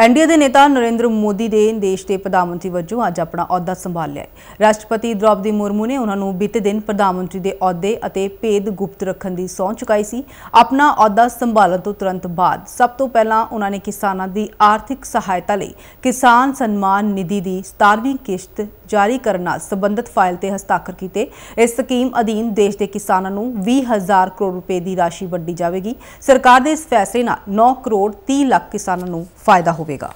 NDA ਦੇ ਨੇਤਾ ਨਰਿੰਦਰ ਮੋਦੀ ਦੇ ਦੇਸ਼ ਦੇ ਪ੍ਰਧਾਨ ਮੰਤਰੀ ਵਜੋਂ ਅੱਜ ਆਪਣਾ ਅਹੁਦਾ ਸੰਭਾਲ ਲਿਆ ਹੈ ਰਾਸ਼ਟਰਪਤੀ ਦ੍ਰੋਪਦੀ ਮੁਰਮੂ ਨੇ ਉਹਨਾਂ ਨੂੰ ਬੀਤੇ ਦਿਨ ਪ੍ਰਧਾਨ ਮੰਤਰੀ ਦੇ ਅਹੁਦੇ ਅਤੇ ਭੇਦ ਗੁਪਤ ਰੱਖਣ ਦੀ ਸਹੁੰ ਚੁਕਾਈ ਸੀ ਆਪਣਾ ਅਹੁਦਾ ਸੰਭਾਲਣ ਤੋਂ ਤੁਰੰਤ ਬਾਅਦ ਸਭ ਤੋਂ ਪਹਿਲਾਂ ਉਹਨਾਂ ਨੇ ਕਿਸਾਨਾਂ ਦੀ ਆਰਥਿਕ ਸਹਾਇਤਾ ਲਈ ਕਿਸਾਨ ਸਨਮਾਨ ਨਿਧੀ ਦੀ 17ਵੀਂ ਕਿਸ਼ਤ ਜਾਰੀ ਕਰਨ ਨਾਲ ਸੰਬੰਧਿਤ ਫਾਈਲ ਤੇ ਹਸਤਾਖਰ ਕੀਤੇ ਇਸ ਸਕੀਮ ਅਧੀਨ ਦੇਸ਼ ਦੇ ਕਿਸਾਨਾਂ ਨੂੰ 20000 ਕਰੋੜ ਰੁਪਏ ਦੀ ਰਾਸ਼ੀ ਵੰਡੀ ਜਾਵੇਗੀ ਸਰਕਾਰ ਦੇ ਇਸ ਫੈਸਲੇ ਨਾਲ 9 ਕਰੋੜ 30 ਲੱਖ ਕਿਸਾਨਾਂ ਨੂੰ ਫਾਇਦਾ ਹੋਵੇਗਾ